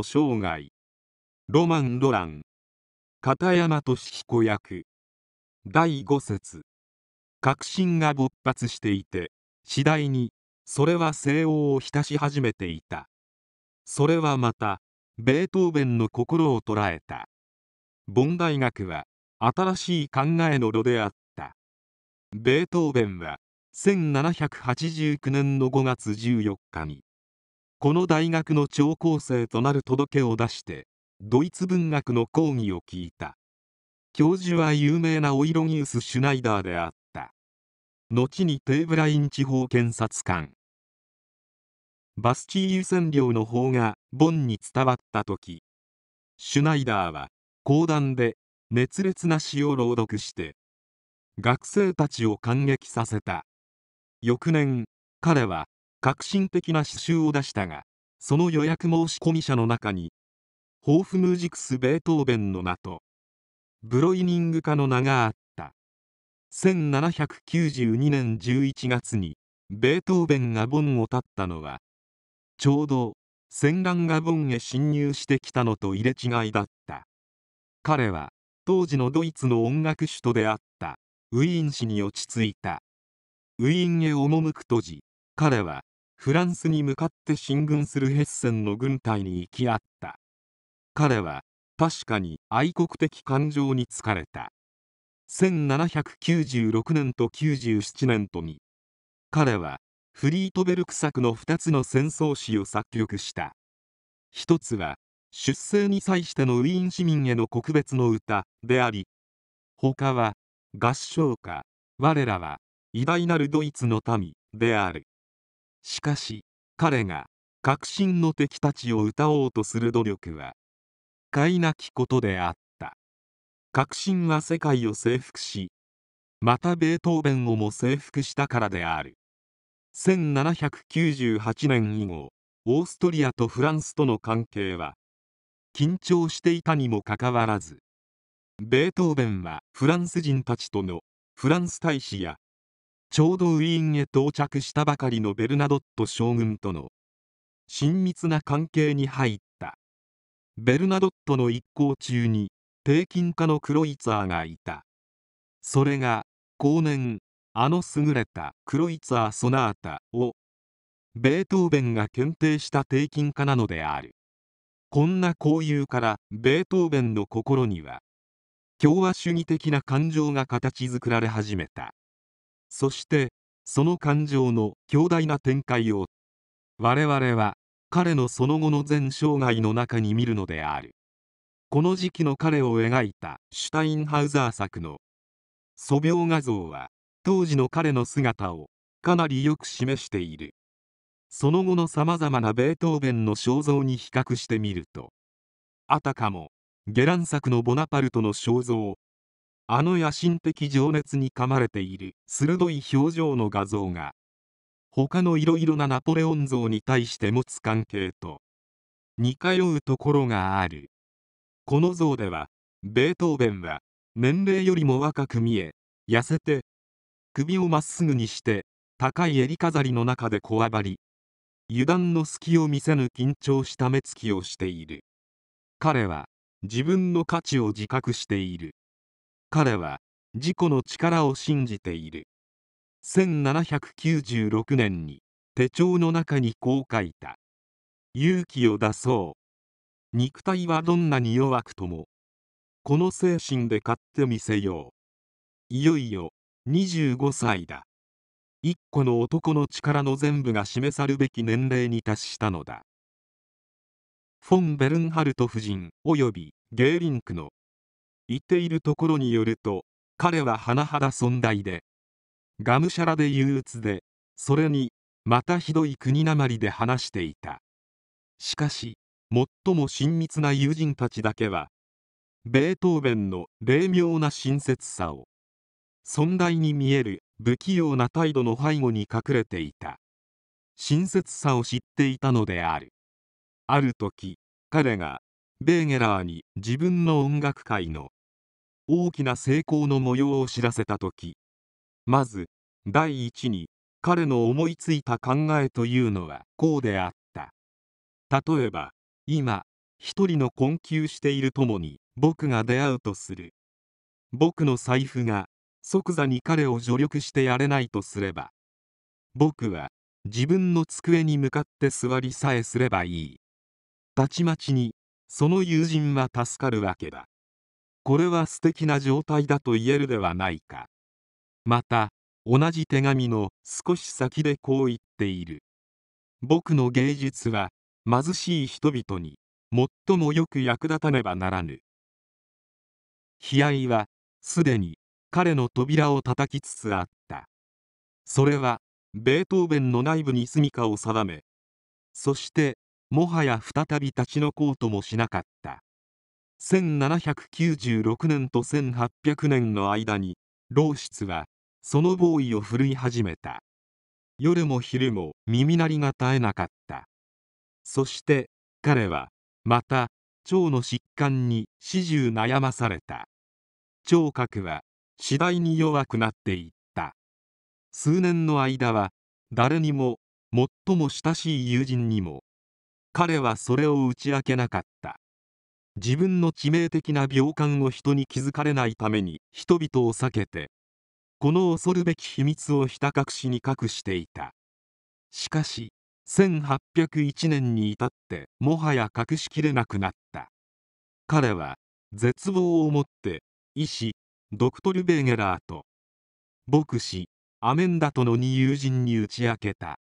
の生涯ロマン・ロラン片山俊彦役第5節革新が勃発していて次第にそれは西欧を浸し始めていたそれはまたベートーベンの心を捉えたボン大学は新しい考えの炉であったベートーベンは1789年の5月14日にこの大学の聴講生となる届を出してドイツ文学の講義を聞いた教授は有名なオイロニウス・シュナイダーであった後にテーブライン地方検察官バスチーユ占領の法がボンに伝わった時シュナイダーは講談で熱烈な詩を朗読して学生たちを感激させた翌年彼は革新的な詩集を出したがその予約申込者の中にホーフムージクス・ベートーベンの名とブロイニング家の名があった1792年11月にベートーベンがボンを立ったのはちょうど戦乱がボンへ侵入してきたのと入れ違いだった彼は当時のドイツの音楽首都であったウィーン市に落ち着いたウィーンへ赴くと時彼はフランスに向かって進軍するヘッセンの軍隊に行き合った彼は確かに愛国的感情に疲れた1796年と97年とに彼はフリートベルク作の2つの戦争史を作曲した一つは出生に際してのウィーン市民への告別の歌であり他は合唱歌我らは偉大なるドイツの民であるしかし彼が革新の敵たちを歌おうとする努力はいなきことであった革新は世界を征服しまたベートーベンをも征服したからである1798年以後オーストリアとフランスとの関係は緊張していたにもかかわらずベートーベンはフランス人たちとのフランス大使やちょうどウィーンへ到着したばかりのベルナドット将軍との親密な関係に入ったベルナドットの一行中に帝金家のクロイツァーがいたそれが後年あの優れたクロイツァー・ソナータをベートーベンが検定した帝金家なのであるこんな交友からベートーベンの心には共和主義的な感情が形作られ始めたそしてその感情の強大な展開を我々は彼のその後の全生涯の中に見るのであるこの時期の彼を描いたシュタインハウザー作の素描画像は当時の彼の姿をかなりよく示しているその後のさまざまなベートーベンの肖像に比較してみるとあたかもゲラン作のボナパルトの肖像あの野心的情熱に噛まれている鋭い表情の画像が他のいろいろなナポレオン像に対して持つ関係と似通うところがあるこの像ではベートーベンは年齢よりも若く見え痩せて首をまっすぐにして高い襟飾りの中でこわばり油断の隙を見せぬ緊張した目つきをしている彼は自分の価値を自覚している彼は自己の力を信じている1796年に手帳の中にこう書いた勇気を出そう肉体はどんなに弱くともこの精神で買ってみせよういよいよ25歳だ一個の男の力の全部が示さるべき年齢に達したのだフォン・ベルンハルト夫人及びゲーリンクの言っているところによると彼は甚だ存在でがむしゃらで憂鬱でそれにまたひどい国なまりで話していたしかし最も親密な友人たちだけはベートーベンの霊妙な親切さを尊大に見える不器用な態度の背後に隠れていた親切さを知っていたのであるある時彼がベーゲラーに自分の音楽会の大きな成功の模様を知らせた時まず第一に彼の思いついた考えというのはこうであった例えば今一人の困窮している友に僕が出会うとする僕の財布が即座に彼を助力してやれないとすれば僕は自分の机に向かって座りさえすればいいたちまちにその友人は助かるわけだこれは素敵な状態だと言えるではないかまた同じ手紙の少し先でこう言っている僕の芸術は貧しい人々に最もよく役立たねばならぬ悲哀はすでに彼の扉を叩きつつあったそれはベートーベンの内部に住処を定めそしてもはや再び立ち退こうともしなかった1796年と1800年の間に老室はそのボーイを振るい始めた夜も昼も耳鳴りが絶えなかったそして彼はまた腸の疾患に始終悩まされた聴覚は次第に弱くなっていった数年の間は誰にも最も親しい友人にも彼はそれを打ち明けなかった自分の致命的な病感を人に気づかれないために人々を避けてこの恐るべき秘密をひた隠しに隠していたしかし1801年に至ってもはや隠しきれなくなった彼は絶望をもって医師ドクトル・ベーゲラーと牧師アメンダとの二友人に打ち明けた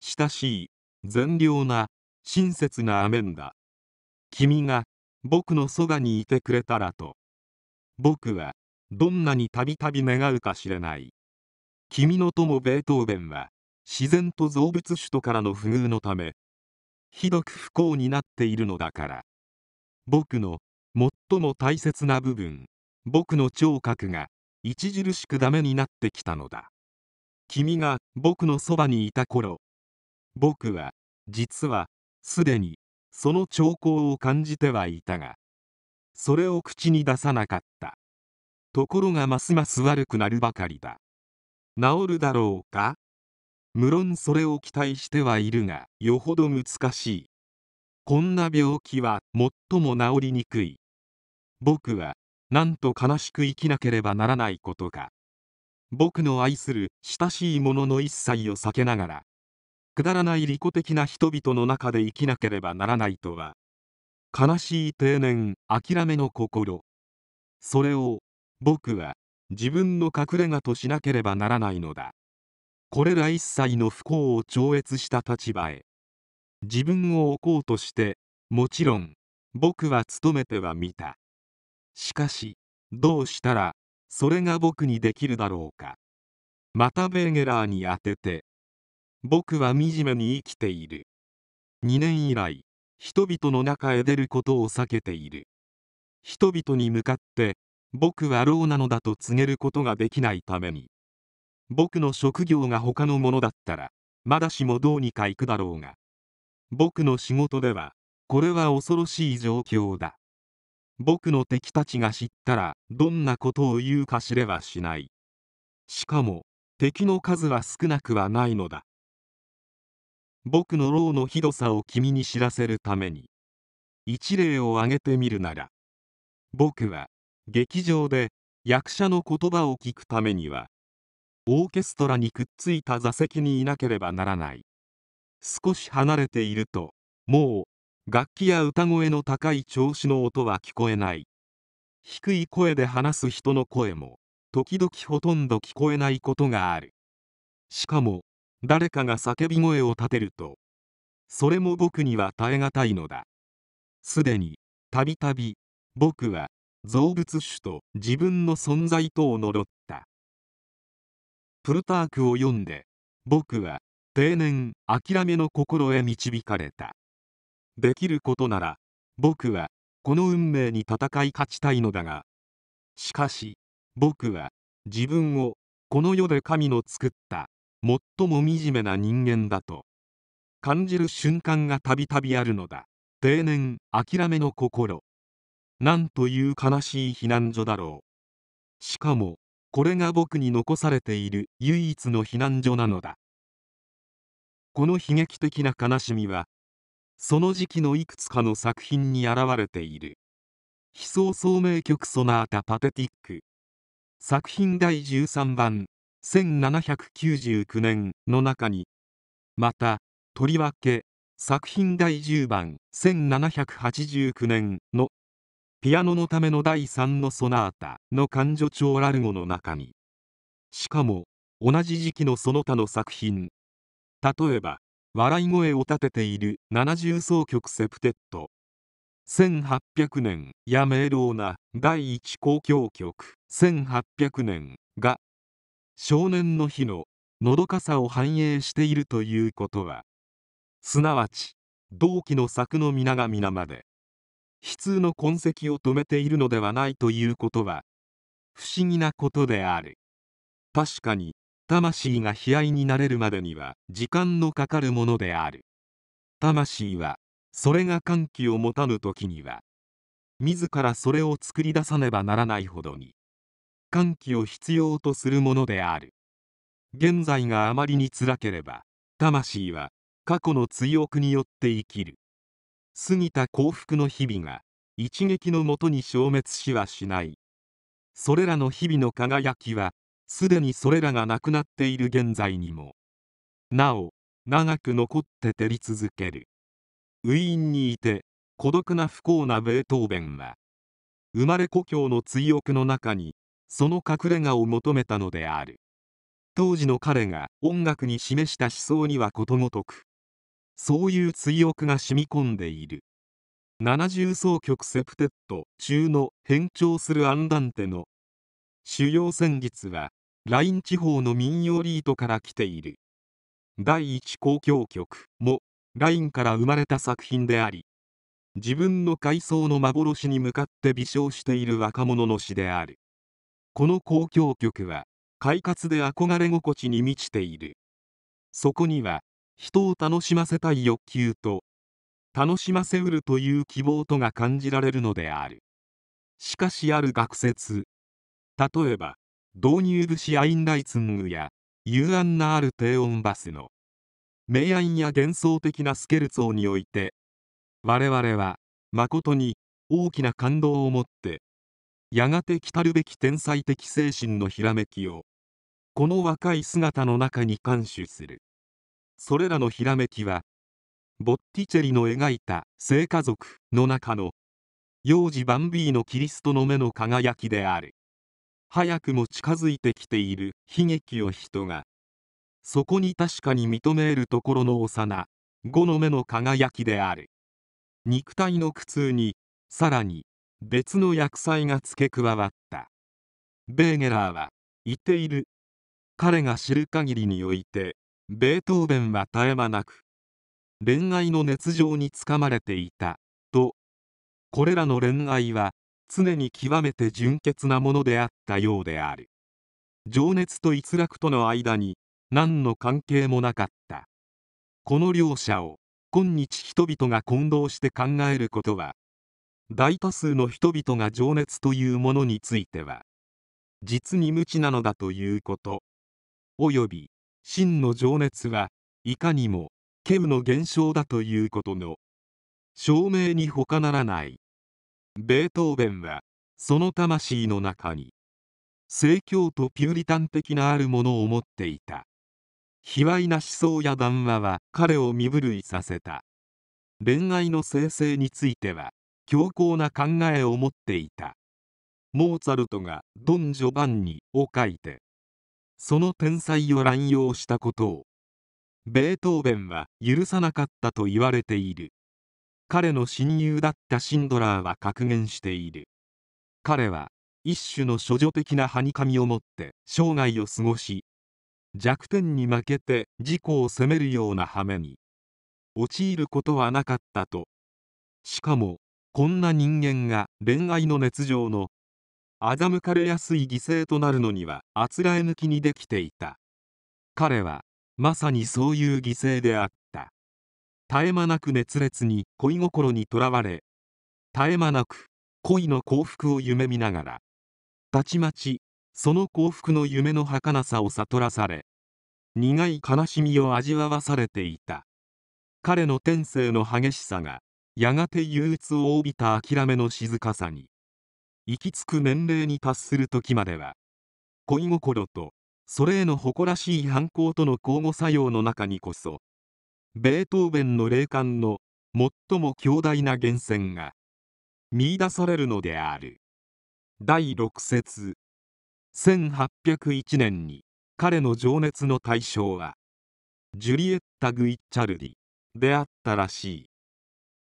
親しい善良な親切なアメンダ君が僕のそばにいてくれたらと僕はどんなにたびたび願うか知れない君の友ベートーベンは自然と造物主とからの不遇のためひどく不幸になっているのだから僕の最も大切な部分僕の聴覚が著しくダメになってきたのだ君が僕のそばにいた頃僕は実はすでにその兆候を感じてはいたがそれを口に出さなかったところがますます悪くなるばかりだ治るだろうか無論それを期待してはいるがよほど難しいこんな病気は最も治りにくい僕はなんと悲しく生きなければならないことか僕の愛する親しいものの一切を避けながらくだらない利己的な人々の中で生きなければならないとは悲しい定年諦めの心それを僕は自分の隠れ家としなければならないのだこれら一切の不幸を超越した立場へ自分を置こうとしてもちろん僕は努めてはみたしかしどうしたらそれが僕にできるだろうかまたベーゲラーに当てて僕は惨めに生きている2年以来人々の中へ出ることを避けている人々に向かって僕はろうなのだと告げることができないために僕の職業が他のものだったらまだしもどうにか行くだろうが僕の仕事ではこれは恐ろしい状況だ僕の敵たちが知ったらどんなことを言うか知れはしないしかも敵の数は少なくはないのだ僕の労のひどさを君に知らせるために一例を挙げてみるなら僕は劇場で役者の言葉を聞くためにはオーケストラにくっついた座席にいなければならない少し離れているともう楽器や歌声の高い調子の音は聞こえない低い声で話す人の声も時々ほとんど聞こえないことがあるしかも誰かが叫び声を立てるとそれも僕には耐え難いのだすでにたびたび僕は造物主と自分の存在とを呪ったプルタークを読んで僕は定年諦めの心へ導かれたできることなら僕はこの運命に戦い勝ちたいのだがしかし僕は自分をこの世で神の作った最も惨めな人間だと感じる瞬間がたびたびあるのだ定年諦めの心なんという悲しい避難所だろうしかもこれが僕に残されている唯一の避難所なのだこの悲劇的な悲しみはその時期のいくつかの作品に現れている「悲壮聡明曲ソナータパテティック」作品第13番1799年の中にまたとりわけ作品第10番1789年のピアノのための第3のソナータの感情調ラルゴの中にしかも同じ時期のその他の作品例えば笑い声を立てている70奏曲セプテット1800年や明朗な第一交響曲1800年が少年の日ののどかさを反映しているということはすなわち同期の作の皆が皆まで悲痛の痕跡を止めているのではないということは不思議なことである確かに魂が悲哀になれるまでには時間のかかるものである魂はそれが歓喜を持たぬ時には自らそれを作り出さねばならないほどに喚起を必要とするものである現在があまりに辛ければ魂は過去の追憶によって生きる過ぎた幸福の日々が一撃のもとに消滅しはしないそれらの日々の輝きはすでにそれらがなくなっている現在にもなお長く残って照り続けるウィーンにいて孤独な不幸なベートーベンは生まれ故郷の追憶の中にその隠れ家を求めたのである当時の彼が音楽に示した思想にはことごとくそういう追憶が染み込んでいる70奏曲セプテット中の変調するアンダンテの主要旋律はライン地方の民謡リートから来ている第一交響曲もラインから生まれた作品であり自分の階層の幻に向かって微笑している若者の詩であるこの交響曲は快活で憧れ心地に満ちているそこには人を楽しませたい欲求と楽しませうるという希望とが感じられるのであるしかしある学説例えば導入武士アインライツングや幽暗なある低音バスの明暗や幻想的なスケルツォにおいて我々は誠に大きな感動を持ってやがて来たるべき天才的精神のひらめきをこの若い姿の中に感守するそれらのひらめきはボッティチェリの描いた「聖家族」の中の幼児バンビーのキリストの目の輝きである早くも近づいてきている悲劇を人がそこに確かに認めるところの幼五の目の輝きである肉体の苦痛にさらに別の厄災が付け加わったベーゲラーは言っている彼が知る限りにおいてベートーベンは絶え間なく恋愛の熱情につかまれていたとこれらの恋愛は常に極めて純潔なものであったようである情熱と逸楽との間に何の関係もなかったこの両者を今日人々が混同して考えることは大多数の人々が情熱というものについては実に無知なのだということおよび真の情熱はいかにも稀有の現象だということの証明に他ならないベートーベンはその魂の中に正教とピューリタン的なあるものを持っていた卑猥な思想や談話は彼を身震いさせた恋愛の生成については強硬な考えを持っていたモーツァルトが「ドン・ジョバンニ」を書いてその天才を乱用したことをベートーベンは許さなかったと言われている彼の親友だったシンドラーは格言している彼は一種の処女的なはにかみを持って生涯を過ごし弱点に負けて自己を責めるような羽目に陥ることはなかったとしかもこんな人間が恋愛の熱情の欺かれやすい犠牲となるのにはあつらえ抜きにできていた彼はまさにそういう犠牲であった絶え間なく熱烈に恋心にとらわれ絶え間なく恋の幸福を夢見ながらたちまちその幸福の夢の儚さを悟らされ苦い悲しみを味わわされていた彼の天性の激しさがやがて憂鬱を帯びた諦めの静かさに行き着く年齢に達する時までは恋心とそれへの誇らしい反抗との交互作用の中にこそベートーベンの霊感の最も強大な源泉が見出されるのである第6節1801年に彼の情熱の対象はジュリエッタ・グイッチャルディであったらしい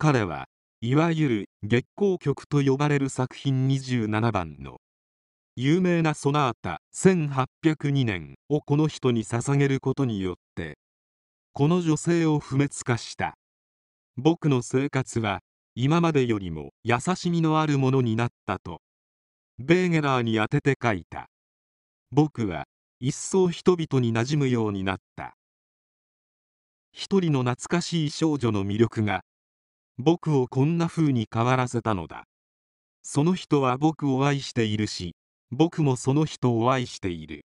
彼はいわゆる月光曲と呼ばれる作品27番の有名なソナータ1802年をこの人に捧げることによってこの女性を不滅化した僕の生活は今までよりも優しみのあるものになったとベーゲラーに当てて書いた僕は一層人々に馴染むようになった一人の懐かしい少女の魅力が僕をこんな風に変わらせたのだその人は僕を愛しているし僕もその人を愛している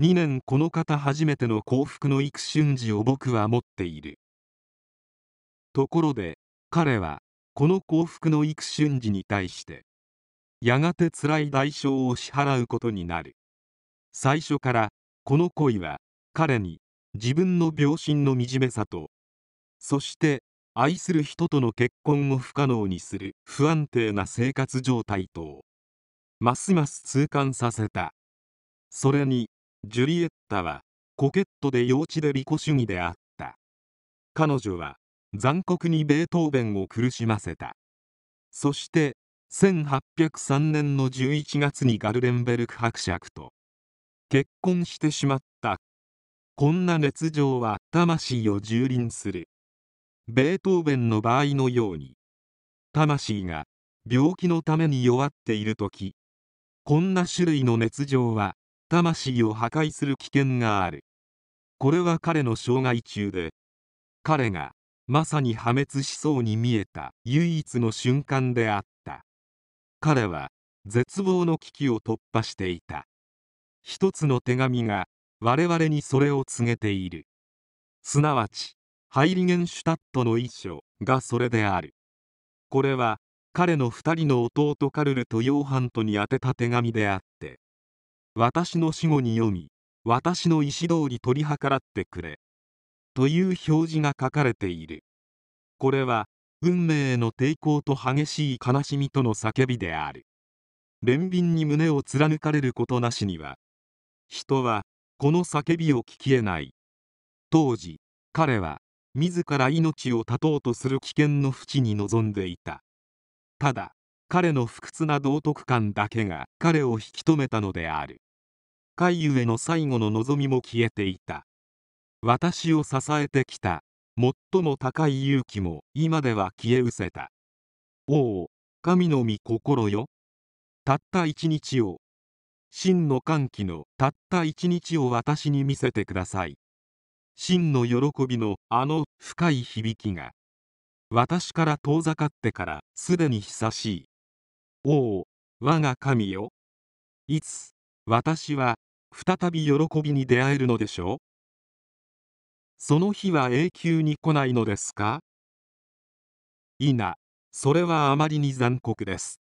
2年この方初めての幸福の幾瞬時を僕は持っているところで彼はこの幸福の幾瞬時に対してやがて辛い代償を支払うことになる最初からこの恋は彼に自分の病心の惨めさとそして愛する人との結婚を不可能にする不安定な生活状態とますます痛感させたそれにジュリエッタはコケットで幼稚で利己主義であった彼女は残酷にベートーベンを苦しませたそして1803年の11月にガルデンベルク伯爵と結婚してしまったこんな熱情は魂を蹂躙するベートーベンの場合のように魂が病気のために弱っている時こんな種類の熱情は魂を破壊する危険があるこれは彼の障害中で彼がまさに破滅しそうに見えた唯一の瞬間であった彼は絶望の危機を突破していた一つの手紙が我々にそれを告げているすなわちハイリゲンシュタットの遺書がそれであるこれは彼の2人の弟カルルとヨーハントに宛てた手紙であって私の死後に読み私の意思通り取り計らってくれという表示が書かれているこれは運命への抵抗と激しい悲しみとの叫びである憐憫に胸を貫かれることなしには人はこの叫びを聞きえない当時彼は自ら命を絶とうとする危険の淵に臨んでいたただ彼の不屈な道徳感だけが彼を引き止めたのである海遊への最後の望みも消えていた私を支えてきた最も高い勇気も今では消え失せたおお神の御心よたった一日を真の歓喜のたった一日を私に見せてください真の喜びのあの深い響きが私から遠ざかってからすでに久しいおお我が神よいつ私は再び喜びに出会えるのでしょうその日は永久に来ないのですかいな、それはあまりに残酷です